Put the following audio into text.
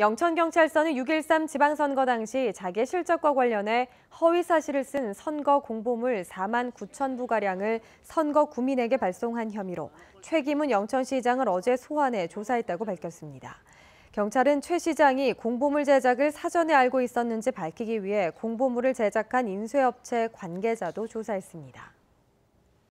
영천경찰서는 6.13 지방선거 당시 자기 실적과 관련해 허위 사실을 쓴 선거 공보물 4만 9천 부가량을 선거 구민에게 발송한 혐의로 최기문 영천시장을 어제 소환해 조사했다고 밝혔습니다. 경찰은 최 시장이 공보물 제작을 사전에 알고 있었는지 밝히기 위해 공보물을 제작한 인쇄업체 관계자도 조사했습니다.